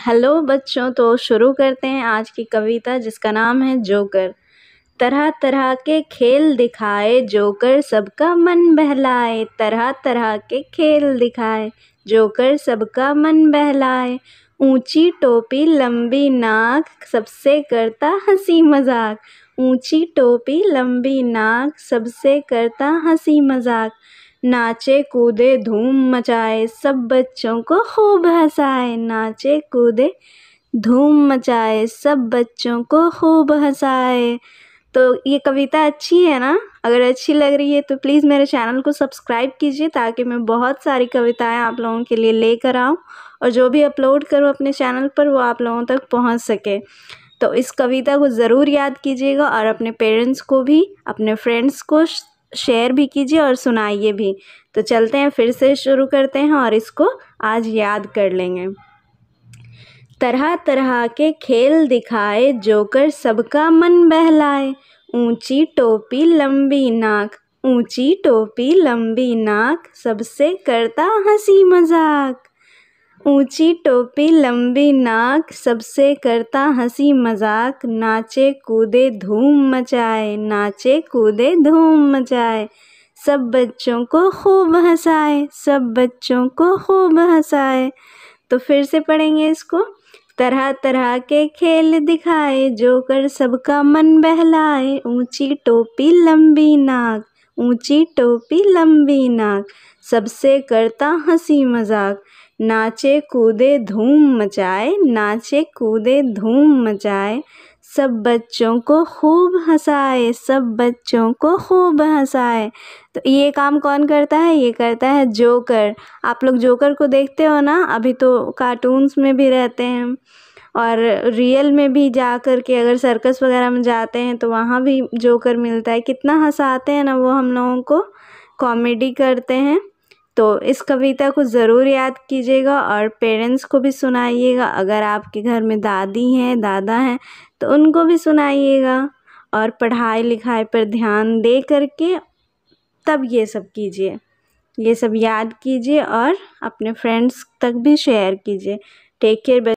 hello बच्चों तो शुरू करते हैं आज की कविता जिसका नाम है जोकर तरह तरह के खेल दिखाए जोकर सबका मन बहलाए तरह तरह के खेल दिखाए जोकर सबका मन बहलाए ऊंची टोपी लंबी नाक सबसे करता हंसी मजाक ऊंची टोपी लंबी नाक सबसे करता हंसी मजाक नाचे कूदे धूम मचाए सब बच्चों को खूब हंसाए नाचे कूदे धूम मचाए सब बच्चों को खूब हंसाए तो ये कविता अच्छी है ना अगर अच्छी लग रही है तो प्लीज़ मेरे चैनल को सब्सक्राइब कीजिए ताकि मैं बहुत सारी कविताएं आप लोगों के लिए लेकर आऊँ और जो भी अपलोड करूँ अपने चैनल पर वो आप लोगों तक पहुँच सके तो इस कविता को ज़रूर याद कीजिएगा और अपने पेरेंट्स को भी अपने फ्रेंड्स को शेयर भी कीजिए और सुनाइए भी तो चलते हैं फिर से शुरू करते हैं और इसको आज याद कर लेंगे तरह तरह के खेल दिखाए जोकर सबका मन बहलाए ऊंची टोपी लंबी नाक ऊंची टोपी लंबी नाक सबसे करता हंसी मजाक ऊँची टोपी लंबी नाक सबसे करता हँसी मज़ाक नाचे कूदे धूम मचाए नाचे कूदे धूम मचाए सब बच्चों को खूब हंसाए सब बच्चों को खूब हंसाए तो फिर से पढ़ेंगे इसको तरह तरह के खेल दिखाए जो कर सबका मन बहलाए ऊंची टोपी लंबी नाक ऊंची टोपी लंबी नाक सबसे करता हंसी मजाक नाचे कूदे धूम मचाए नाचे कूदे धूम मचाए सब बच्चों को खूब हंसाए सब बच्चों को खूब हंसाए तो ये काम कौन करता है ये करता है जोकर आप लोग जोकर को देखते हो ना अभी तो कार्टून्स में भी रहते हैं और रियल में भी जा कर के अगर सर्कस वगैरह में जाते हैं तो वहाँ भी जोकर मिलता है कितना हँसाते हैं ना वो हम लोगों को कॉमेडी करते हैं तो इस कविता को ज़रूर याद कीजिएगा और पेरेंट्स को भी सुनाइएगा अगर आपके घर में दादी हैं दादा हैं तो उनको भी सुनाइएगा और पढ़ाई लिखाई पर ध्यान दे करके तब ये सब कीजिए ये सब याद कीजिए और अपने फ्रेंड्स तक भी शेयर कीजिए टेक केयर